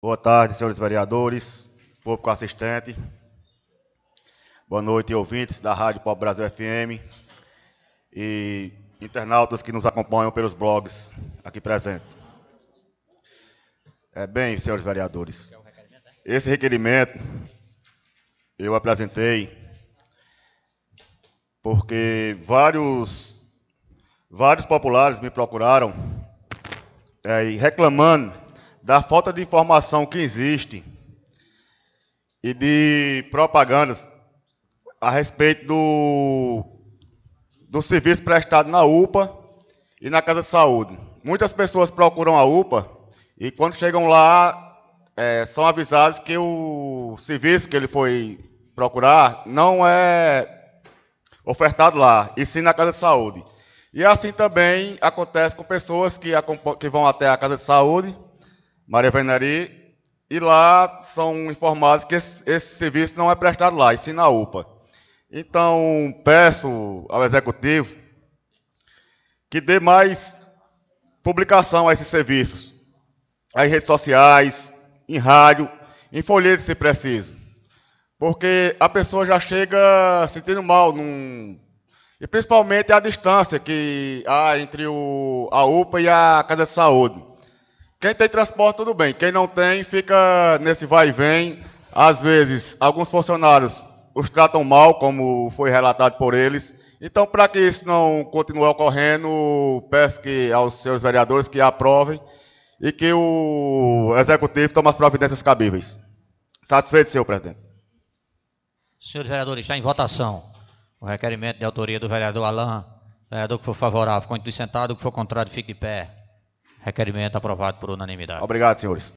Boa tarde, senhores vereadores, público assistente. Boa noite, ouvintes da Rádio Pop Brasil FM e internautas que nos acompanham pelos blogs aqui presentes. É bem, senhores vereadores, esse requerimento eu apresentei porque vários vários populares me procuraram é, reclamando da falta de informação que existe e de propagandas a respeito do, do serviço prestado na UPA e na Casa de Saúde. Muitas pessoas procuram a UPA e quando chegam lá é, são avisadas que o serviço que ele foi procurar não é ofertado lá, e sim na Casa de Saúde. E assim também acontece com pessoas que, que vão até a Casa de Saúde Maria Veneri, e lá são informados que esse, esse serviço não é prestado lá, e sim na UPA. Então, peço ao Executivo que dê mais publicação a esses serviços, às redes sociais, em rádio, em folhetos se preciso. Porque a pessoa já chega sentindo mal, num... e principalmente a distância que há entre o, a UPA e a Casa de Saúde. Quem tem transporte, tudo bem. Quem não tem, fica nesse vai e vem. Às vezes, alguns funcionários os tratam mal, como foi relatado por eles. Então, para que isso não continue ocorrendo, peço que aos seus vereadores que aprovem e que o executivo tome as providências cabíveis. Satisfeito, senhor presidente. Senhores vereadores, está em votação o requerimento de autoria do vereador Alain. Vereador que for favorável, continue sentado. O que for contrário, fique de pé. Requerimento aprovado por unanimidade. Obrigado, senhores.